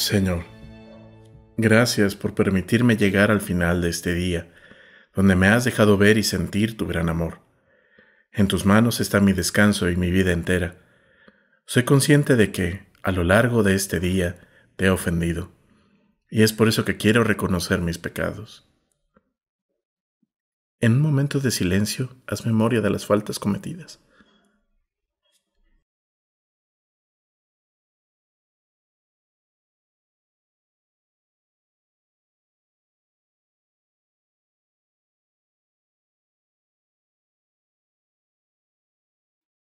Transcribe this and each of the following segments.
Señor, gracias por permitirme llegar al final de este día, donde me has dejado ver y sentir tu gran amor. En tus manos está mi descanso y mi vida entera. Soy consciente de que, a lo largo de este día, te he ofendido, y es por eso que quiero reconocer mis pecados. En un momento de silencio, haz memoria de las faltas cometidas.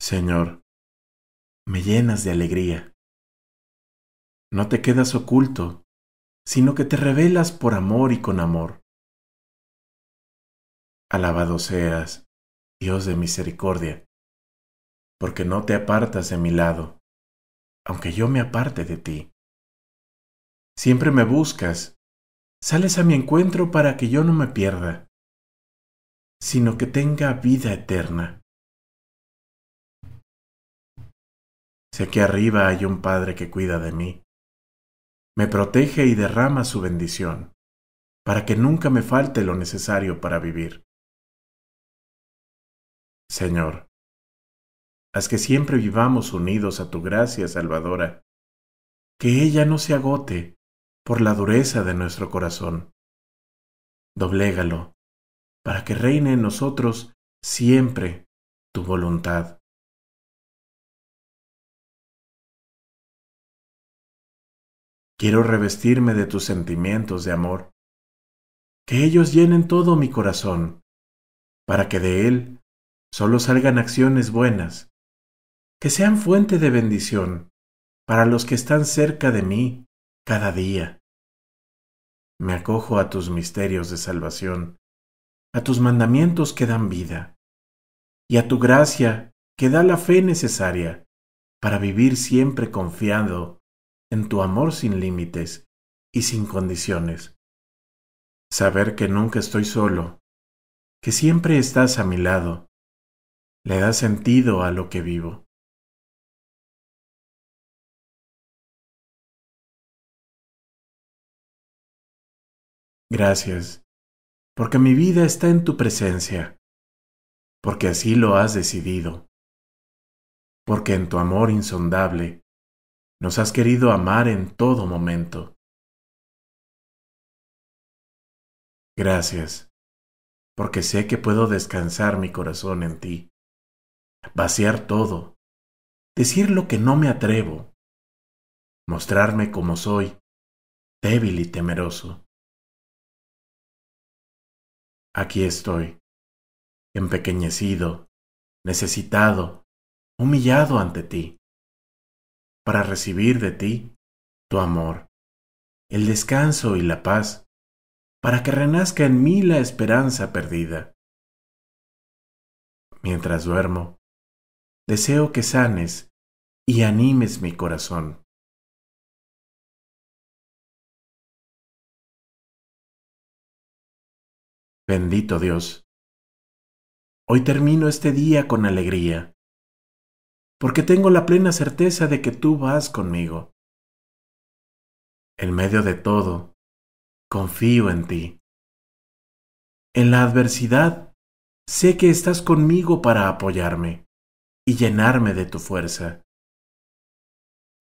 Señor, me llenas de alegría. No te quedas oculto, sino que te revelas por amor y con amor. Alabado seas, Dios de misericordia, porque no te apartas de mi lado, aunque yo me aparte de ti. Siempre me buscas, sales a mi encuentro para que yo no me pierda, sino que tenga vida eterna. Sé que arriba hay un Padre que cuida de mí. Me protege y derrama su bendición, para que nunca me falte lo necesario para vivir. Señor, haz que siempre vivamos unidos a tu gracia salvadora, que ella no se agote por la dureza de nuestro corazón. Doblégalo, para que reine en nosotros siempre tu voluntad. Quiero revestirme de tus sentimientos de amor, que ellos llenen todo mi corazón, para que de él solo salgan acciones buenas, que sean fuente de bendición para los que están cerca de mí cada día. Me acojo a tus misterios de salvación, a tus mandamientos que dan vida, y a tu gracia que da la fe necesaria para vivir siempre confiado en tu amor sin límites y sin condiciones. Saber que nunca estoy solo, que siempre estás a mi lado, le da sentido a lo que vivo. Gracias, porque mi vida está en tu presencia, porque así lo has decidido, porque en tu amor insondable nos has querido amar en todo momento. Gracias, porque sé que puedo descansar mi corazón en ti, vaciar todo, decir lo que no me atrevo, mostrarme como soy, débil y temeroso. Aquí estoy, empequeñecido, necesitado, humillado ante ti para recibir de ti tu amor, el descanso y la paz, para que renazca en mí la esperanza perdida. Mientras duermo, deseo que sanes y animes mi corazón. Bendito Dios, hoy termino este día con alegría porque tengo la plena certeza de que tú vas conmigo. En medio de todo, confío en ti. En la adversidad, sé que estás conmigo para apoyarme y llenarme de tu fuerza.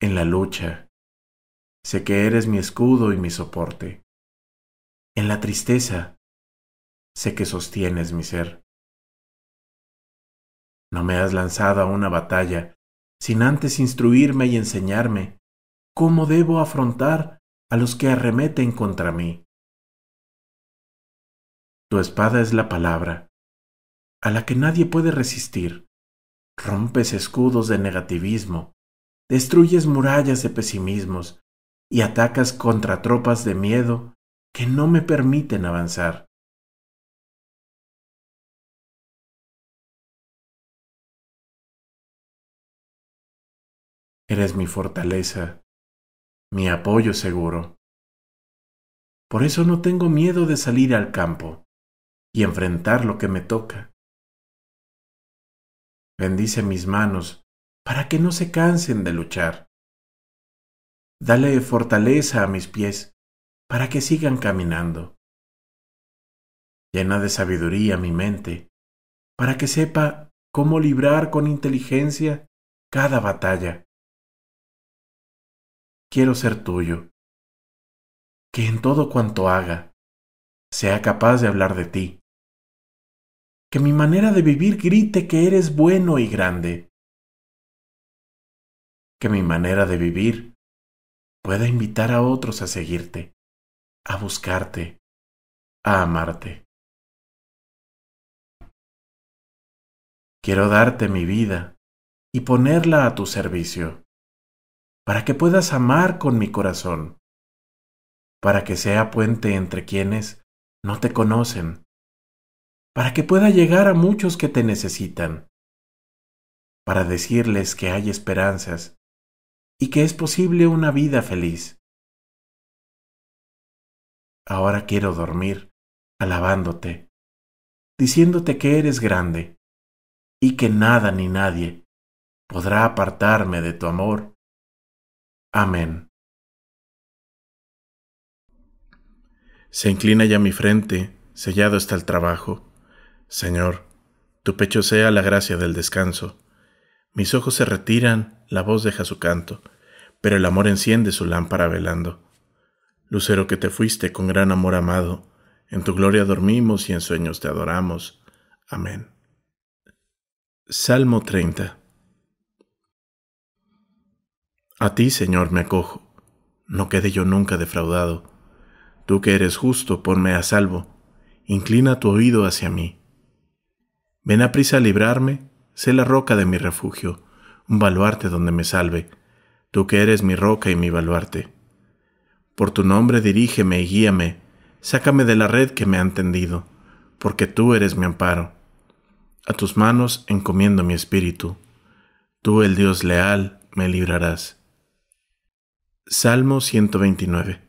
En la lucha, sé que eres mi escudo y mi soporte. En la tristeza, sé que sostienes mi ser. No me has lanzado a una batalla sin antes instruirme y enseñarme cómo debo afrontar a los que arremeten contra mí. Tu espada es la palabra, a la que nadie puede resistir. Rompes escudos de negativismo, destruyes murallas de pesimismos y atacas contra tropas de miedo que no me permiten avanzar. Eres mi fortaleza, mi apoyo seguro. Por eso no tengo miedo de salir al campo y enfrentar lo que me toca. Bendice mis manos para que no se cansen de luchar. Dale fortaleza a mis pies para que sigan caminando. Llena de sabiduría mi mente para que sepa cómo librar con inteligencia cada batalla quiero ser tuyo. Que en todo cuanto haga, sea capaz de hablar de ti. Que mi manera de vivir grite que eres bueno y grande. Que mi manera de vivir pueda invitar a otros a seguirte, a buscarte, a amarte. Quiero darte mi vida y ponerla a tu servicio para que puedas amar con mi corazón, para que sea puente entre quienes no te conocen, para que pueda llegar a muchos que te necesitan, para decirles que hay esperanzas y que es posible una vida feliz. Ahora quiero dormir, alabándote, diciéndote que eres grande y que nada ni nadie podrá apartarme de tu amor Amén. Se inclina ya mi frente, sellado está el trabajo. Señor, tu pecho sea la gracia del descanso. Mis ojos se retiran, la voz deja su canto, pero el amor enciende su lámpara velando. Lucero que te fuiste con gran amor amado, en tu gloria dormimos y en sueños te adoramos. Amén. Salmo 30 a ti, Señor, me acojo. No quede yo nunca defraudado. Tú que eres justo, ponme a salvo. Inclina tu oído hacia mí. Ven a prisa a librarme, sé la roca de mi refugio, un baluarte donde me salve. Tú que eres mi roca y mi baluarte. Por tu nombre dirígeme y guíame, sácame de la red que me han tendido, porque tú eres mi amparo. A tus manos encomiendo mi espíritu. Tú, el Dios leal, me librarás. Salmo 129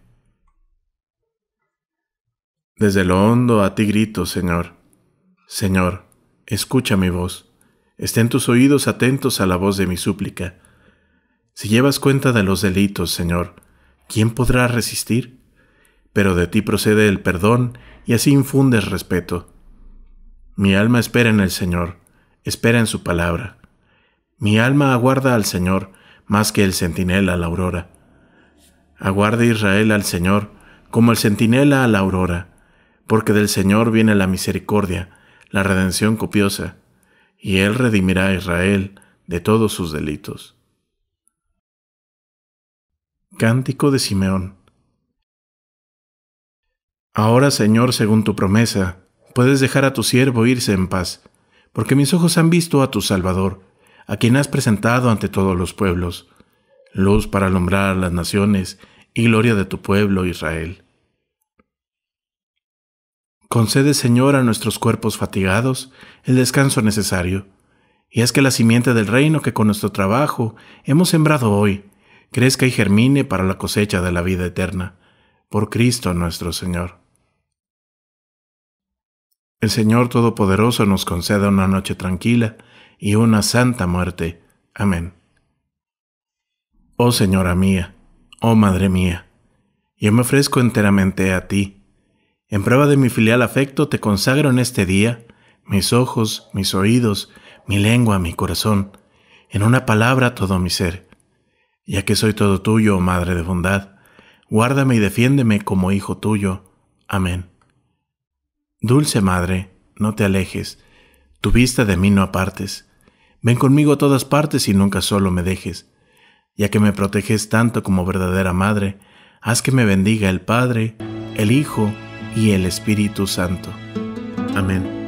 Desde lo hondo a ti grito, Señor. Señor, escucha mi voz. Estén tus oídos atentos a la voz de mi súplica. Si llevas cuenta de los delitos, Señor, ¿quién podrá resistir? Pero de ti procede el perdón y así infundes respeto. Mi alma espera en el Señor, espera en su palabra. Mi alma aguarda al Señor más que el centinela a la aurora Aguarde Israel al Señor, como el centinela a la aurora, porque del Señor viene la misericordia, la redención copiosa, y Él redimirá a Israel de todos sus delitos. Cántico de Simeón Ahora, Señor, según tu promesa, puedes dejar a tu siervo irse en paz, porque mis ojos han visto a tu Salvador, a quien has presentado ante todos los pueblos, luz para alumbrar a las naciones y gloria de tu pueblo Israel. Concede, Señor, a nuestros cuerpos fatigados el descanso necesario, y haz que la simiente del reino que con nuestro trabajo hemos sembrado hoy crezca y germine para la cosecha de la vida eterna, por Cristo nuestro Señor. El Señor Todopoderoso nos conceda una noche tranquila y una santa muerte. Amén. Oh Señora mía, Oh Madre mía, yo me ofrezco enteramente a ti. En prueba de mi filial afecto te consagro en este día mis ojos, mis oídos, mi lengua, mi corazón, en una palabra todo mi ser. Ya que soy todo tuyo, oh Madre de bondad, guárdame y defiéndeme como hijo tuyo. Amén. Dulce Madre, no te alejes, tu vista de mí no apartes. Ven conmigo a todas partes y nunca solo me dejes ya que me proteges tanto como verdadera madre, haz que me bendiga el Padre, el Hijo y el Espíritu Santo. Amén.